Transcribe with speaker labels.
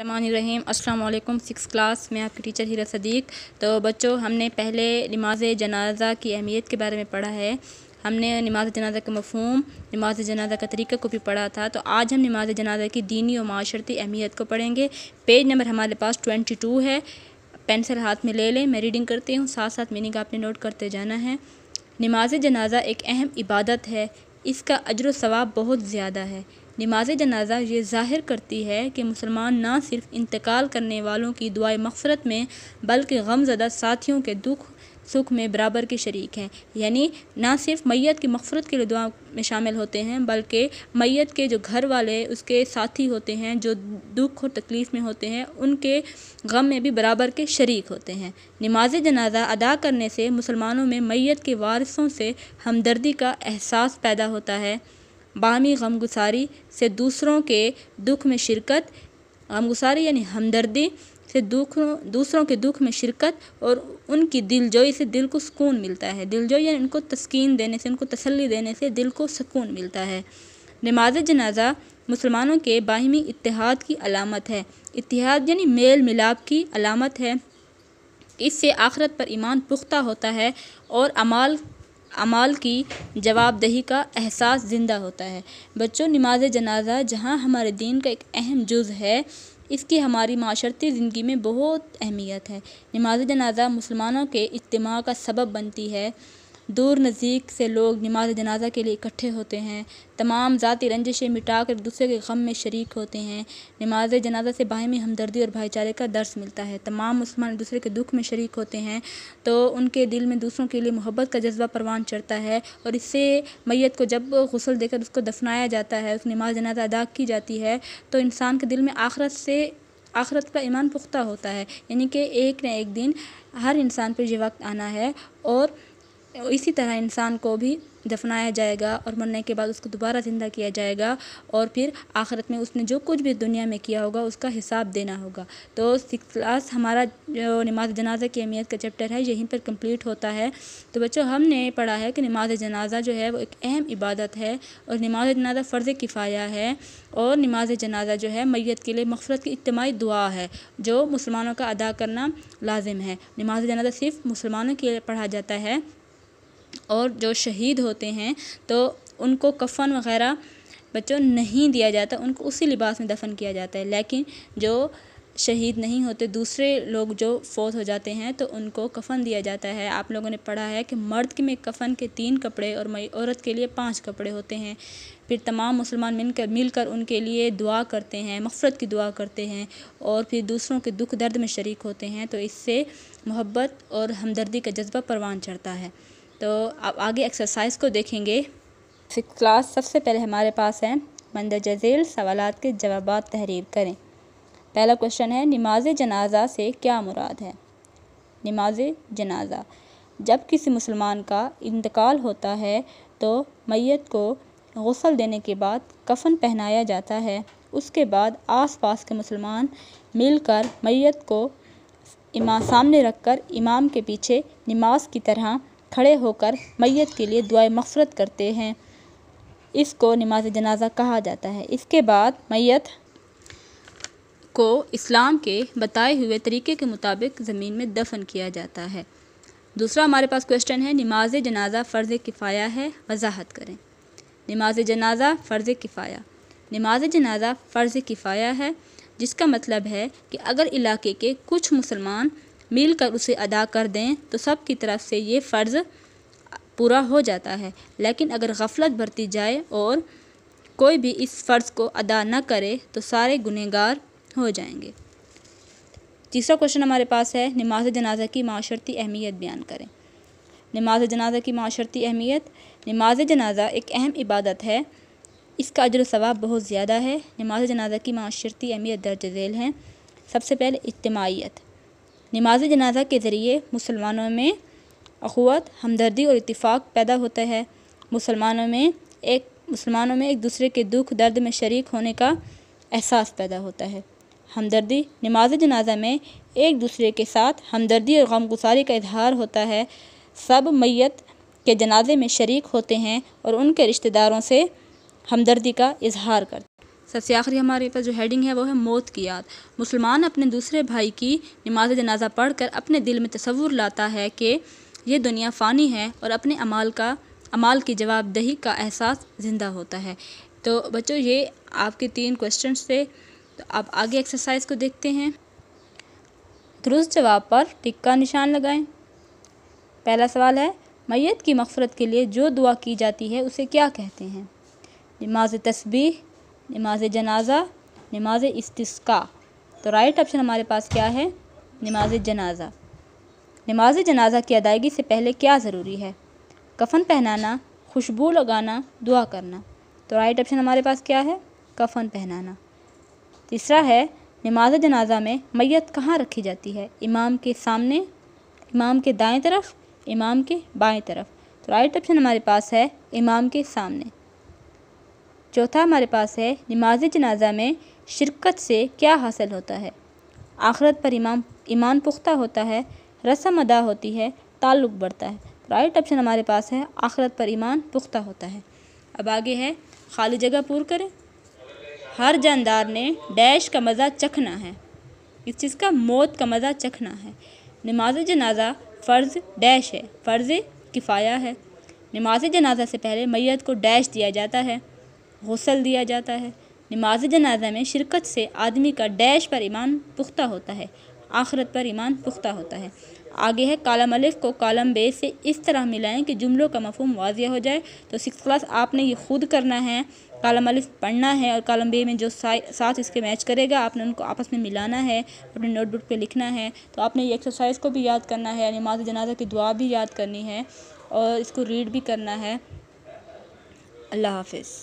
Speaker 1: रहीम अस्सलाम वालेकुम six class में आपकी टीचर हीरा सदीक तो बच्चों हमने पहले नमाज जनाजा की अहमियत के बारे में पढ़ा है हमने नमाज जनाजा का मफहम नमाज जनाजा का तरीक़ा को भी पढ़ा था तो आज हम नमाज जनाजा की दीनी और माशरती अहमियत को पढ़ेंगे पेज नंबर हमारे पास ट्वेंटी टू है पेंसिल हाथ में ले लें मैं रीडिंग करती हूँ साथ साथ मीनिंग आपने नोट करते जाना है नमाज जनाजा एक अहम इबादत है इसका अजर सवाब बहुत ज़्यादा है नमाज जनाजा ये ज़ाहिर करती है कि मुसलमान ना सिर्फ इंतकाल करने वालों की दुआ मफ़रत में बल्कि गमज़दा साथियों के दुख सुख में बराबर के शरीक हैं यानी ना सिर्फ मैत की मफफरत के लिए दुआ में शामिल होते हैं बल्कि मैत के जो घर वाले उसके साथी होते हैं जो दुख और तकलीफ़ में होते हैं उनके गम में भी बराबर के शरीक होते हैं नमाज जनाजा अदा करने से मुसलमानों में मैत के वारसों से हमदर्दी का एहसास पैदा होता है बामी गमगुसारी से दूसरों के दुख में शिरकत गमगुसारी यानी हमदर्दी से दूसरों दूसरों के दुख में शिरकत और उनकी दिलजोई से दिल को सुकून मिलता है दिलजोई यानी उनको तस्कीन देने से उनको तसल्ली देने से दिल को सुकून मिलता है नमाज जनाजा मुसलमानों के बाहमी इतिहाद की अलामत है इतिहाद यानी मेल मिलाप की अलामत है इससे आखरत पर ईमान पुख्ता होता है और अमाल अमाल की जवाबदेही का एहसास ज़िंदा होता है बच्चों नमाज़ जनाज़ा जहाँ हमारे दीन का एक अहम जुज़ है इसकी हमारी माशरती ज़िंदगी में बहुत अहमियत है नमाज जनाज़ा मुसलमानों के इज्तम का सबब बनती है दूर नज़दीक से लोग नमाज जनाजा के लिए इकट्ठे होते हैं तमाम ज़ाती रंजिशें मिटा कर दूसरे के गम में शरीक होते हैं नमाज जनाजा से में हमदर्दी और भाईचारे का दर्स मिलता है तमाम मुसलमान दूसरे के दुख में शरीक होते हैं तो उनके दिल में दूसरों के लिए मोहब्बत का जज्बा परवान चढ़ता है और इससे मैत को जब गसल देकर उसको दफनाया जाता है उस नमाज जनाजा अदा की जाती है तो इंसान के दिल में आखरत से आखरत का ईमान पुख्ता होता है यानी कि एक न एक दिन हर इंसान पर ये वक्त आना है और इसी तरह इंसान को भी दफनाया जाएगा और मरने के बाद उसको दोबारा ज़िंदा किया जाएगा और फिर आखिरत में उसने जो कुछ भी दुनिया में किया होगा उसका हिसाब देना होगा तो सिक्स क्लास हमारा जो नमाज जनाजा की अहमियत का चैप्टर है यहीं पर कंप्लीट होता है तो बच्चों हमने पढ़ा है कि नमाज जनाजा जो है वो एक अहम इबादत है और नमाज जनाजा फ़र्ज़ किफ़ाया है और नमाज जनाजा जो है मैत के लिए मफरत की इज्तमाही दुआ है जो मुसलमानों का अदा करना लाजिम है नमाज जनाजा सिर्फ मुसलमानों के लिए पढ़ा जाता है और जो शहीद होते हैं तो उनको कफ़न वगैरह बच्चों नहीं दिया जाता उनको उसी लिबास में दफ़न किया जाता है लेकिन जो शहीद नहीं होते दूसरे लोग जो फौत हो जाते हैं तो उनको कफ़न दिया जाता है आप लोगों ने पढ़ा है कि मर्द के में कफ़न के तीन कपड़े और औरत के लिए पांच कपड़े होते हैं फिर तमाम मुसलमान मिलकर मिलकर उनके लिए दुआ करते हैं मफ़रत की दुआ करते हैं और फिर दूसरों के दुख दर्द में शरीक होते हैं तो इससे मोहब्बत और हमदर्दी का जज्बा परवान चढ़ता है तो अब आगे एक्सरसाइज को देखेंगे फिक्स क्लास सबसे पहले हमारे पास है मंदरजा झेल सवाल के जवाब तहरीर करें पहला क्वेश्चन है नमाज जनाजा से क्या मुराद है नमाज जनाजा जब किसी मुसलमान का इंतकाल होता है तो मैत को गसल देने के बाद कफन पहनाया जाता है उसके बाद आसपास के मुसलमान मिलकर मैत को इमा सामने रखकर इमाम के पीछे नमाज की तरह खड़े होकर मैयत के लिए दुआ मफ़रत करते हैं इसको नमाज जनाजा कहा जाता है इसके बाद मैयत को इस्लाम के बताए हुए तरीके के मुताबिक ज़मीन में दफन किया जाता है दूसरा हमारे पास क्वेश्चन है नमाज जनाजा फ़र्ज़ किफ़ाया है वजाहत करें नमाज जनाजा फ़र्ज़ किफ़ाया नमाज जनाजा फ़र्ज़ किफ़ाया है जिसका मतलब है कि अगर इलाके के कुछ मुसलमान मिलकर उसे अदा कर दें तो सब की तरफ से ये फ़र्ज़ पूरा हो जाता है लेकिन अगर गफलत बरती जाए और कोई भी इस फ़र्ज़ को अदा न करे तो सारे गुनहगार हो जाएंगे तीसरा क्वेश्चन हमारे पास है नमाज जनाजा की माशरती अहमियत बयान करें नमाज जनाजा की माशरती अहमियत नमाज जनाजा एक अहम इबादत है इसका अजर सवाब बहुत ज़्यादा है नमाज जनाजा की माशरती अहमियत दर्ज झेल है सबसे पहले इज्तमाहीत नमाज जनाजा के ज़रिए मुसलमानों में अखवत हमदर्दी और इतफ़ाक़ पैदा होता है मुसलमानों में एक मुसलमानों में एक दूसरे के दुख दर्द में शरीक होने का एहसास पैदा होता है हमदर्दी नमाज जनाजा में एक दूसरे के साथ हमदर्दी और गमगुसारी का इजहार होता है सब मैत के जनाजे में शरीक होते हैं और उनके रिश्तेदारों से हमदर्दी का इजहार करते हैं सबसे आखिरी हमारे पास जो हेडिंग है वो है मौत की याद मुसलमान अपने दूसरे भाई की नमाज जनाजा पढ़ कर अपने दिल में तस्वूर लाता है कि ये दुनिया फ़ानी है और अपने अमाल का अमाल की जवाबदही का एहसास ज़िंदा होता है तो बच्चों ये आपके तीन क्वेश्चन थे तो आप आगे एक्सरसाइज को देखते हैं दुरुस्त जवाब पर का निशान लगाएं पहला सवाल है मैत की मफफरत के लिए जो दुआ की जाती है उसे क्या कहते हैं नमाज तस्बी नमाज जनाजा नमाज इस्तिस्का तो राइट ऑप्शन हमारे पास क्या है नमाज जनाजा नमाज जनाजा की अदायगी से पहले क्या ज़रूरी है कफन पहनाना खुशबू लगाना दुआ करना तो राइट ऑप्शन हमारे पास क्या है कफन पहनाना तीसरा है नमाज जनाजा में मैत कहाँ रखी जाती है इमाम के सामने इमाम के दाएं तरफ इमाम के बाएं तरफ तो राइट ऑप्शन हमारे पास है इमाम के सामने चौथा हमारे पास है नमाज जनाजा में शिरकत से क्या हासिल होता है आखरत पर ईमान ईमान पुख्ता होता है रस्म अदा होती है ताल्लुक़ बढ़ता है राइट ऑप्शन हमारे पास है आखरत पर ईमान पुख्ता होता है अब आगे है खाली जगह पूर करें हर जानदार ने डैश का मज़ा चखना है इस चीज़ का मौत का मज़ा चखना है नमाज जनाजा फ़र्ज़ डैश है फ़र्ज़ किफ़ाया है नमाज जनाजा से पहले मैत को डैश दिया जाता है गसल दिया जाता है नमाज जनाजा में शिरकत से आदमी का डैश पर ईमान पुख्ता होता है आखरत पर ईमान पुख्ता होता है आगे है कालम अलिफ को कालम बे से इस तरह मिलाएं कि जुमलों का मफहम वाजिया हो जाए तो सिक्स क्लास आपने ये खुद करना है कालम अलिफ पढ़ना है और कालम बे में जो साथ इसके मैच करेगा आपने उनको आपस में मिलाना है अपने नोटबुक पे लिखना है तो आपने ये एक्सरसाइज को भी याद करना है नमाज जनाजा की दुआ भी याद करनी है और इसको रीड भी करना है अल्लाह हाफिज़